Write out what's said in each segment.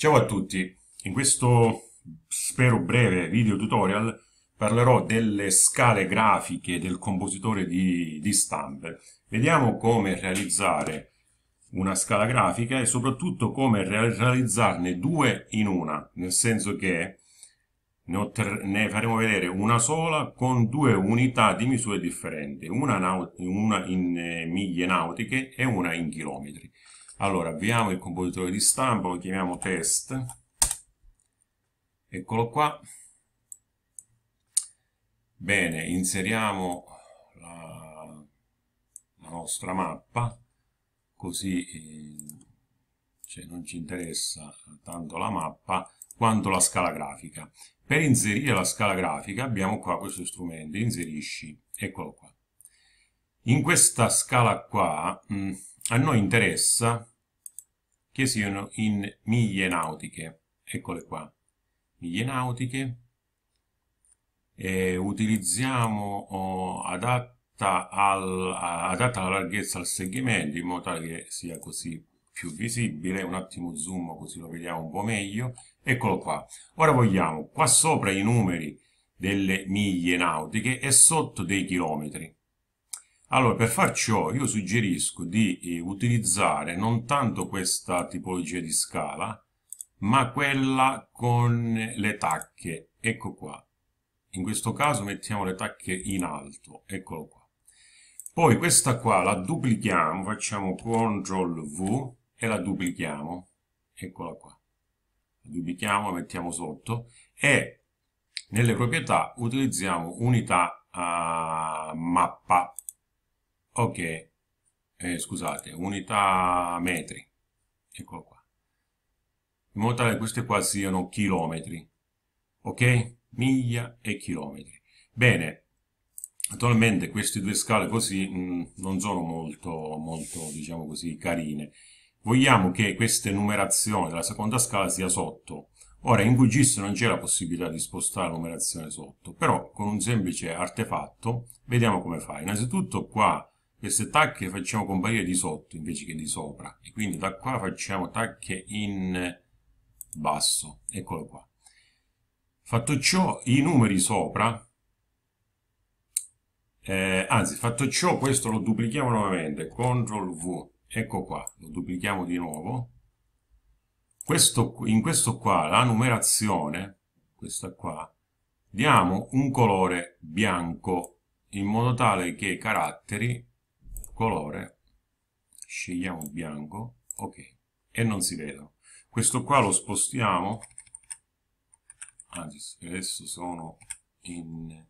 Ciao a tutti, in questo spero breve video tutorial parlerò delle scale grafiche del compositore di, di stampe. Vediamo come realizzare una scala grafica e soprattutto come realizzarne due in una, nel senso che ne, ne faremo vedere una sola con due unità di misure differenti, una, una in eh, miglie nautiche e una in chilometri. Allora, avviamo il compositore di stampa, lo chiamiamo test. Eccolo qua. Bene, inseriamo la, la nostra mappa, così eh, cioè non ci interessa tanto la mappa quanto la scala grafica. Per inserire la scala grafica abbiamo qua questo strumento, inserisci, eccolo qua. In questa scala qua mh, mm, a noi interessa che siano in miglie nautiche. Eccole qua, miglie nautiche. E utilizziamo oh, adatta, al, adatta la larghezza al segmento in modo tale che sia così più visibile. Un attimo zoom così lo vediamo un po' meglio. Eccolo qua. Ora vogliamo qua sopra i numeri delle miglie nautiche e sotto dei chilometri. Allora, per far ciò io suggerisco di eh, utilizzare non tanto questa tipologia di scala, ma quella con le tacche. Ecco qua. In questo caso mettiamo le tacche in alto. Eccolo qua. Poi questa qua la duplichiamo, facciamo CTRL V e la duplichiamo. Eccola qua. La duplichiamo, la mettiamo sotto e nelle proprietà utilizziamo unità uh, mappa Ok, eh, scusate, unità metri, eccolo qua. In modo tale che queste qua siano chilometri, ok? Miglia e chilometri. Bene, attualmente queste due scale così mh, mm, non sono molto, molto, diciamo così, carine. Vogliamo che questa numerazione della seconda scala sia sotto. Ora, in QGIS non c'è la possibilità di spostare la numerazione sotto, però con un semplice artefatto vediamo come fa. Innanzitutto qua queste tacche le facciamo comparire di sotto invece che di sopra e quindi da qua facciamo tacche in basso eccolo qua fatto ciò i numeri sopra eh, anzi fatto ciò questo lo duplichiamo nuovamente CTRL V ecco qua lo duplichiamo di nuovo questo, in questo qua la numerazione questa qua diamo un colore bianco in modo tale che i caratteri colore, scegliamo bianco, ok, e non si vedono. Questo qua lo spostiamo, anzi adesso sono in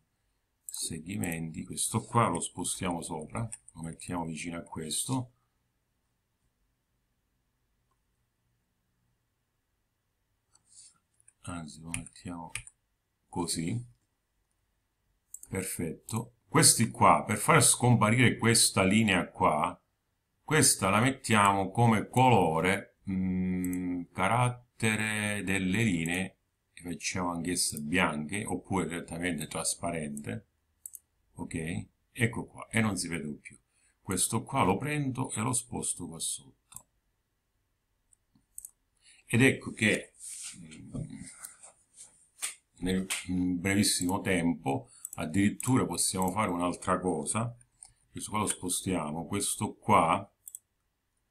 segmenti, questo qua lo spostiamo sopra, lo mettiamo vicino a questo, anzi lo mettiamo così perfetto questi qua, per far scomparire questa linea qua, questa la mettiamo come colore, mh, mm, carattere delle linee, e facciamo anch'essa bianche, oppure direttamente trasparente, ok? Ecco qua, e non si vede più. Questo qua lo prendo e lo sposto qua sotto. Ed ecco che mh, mm, nel brevissimo tempo addirittura possiamo fare un'altra cosa questo qua lo spostiamo questo qua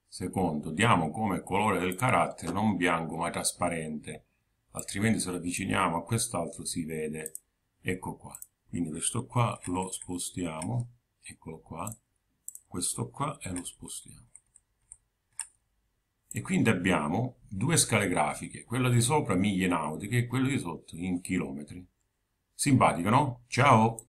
secondo diamo come colore del carattere non bianco ma trasparente altrimenti se lo avviciniamo a quest'altro si vede ecco qua quindi questo qua lo spostiamo eccolo qua questo qua e lo spostiamo e quindi abbiamo due scale grafiche quella di sopra miglia nautiche e quella di sotto in chilometri simpatico, no? Ciao!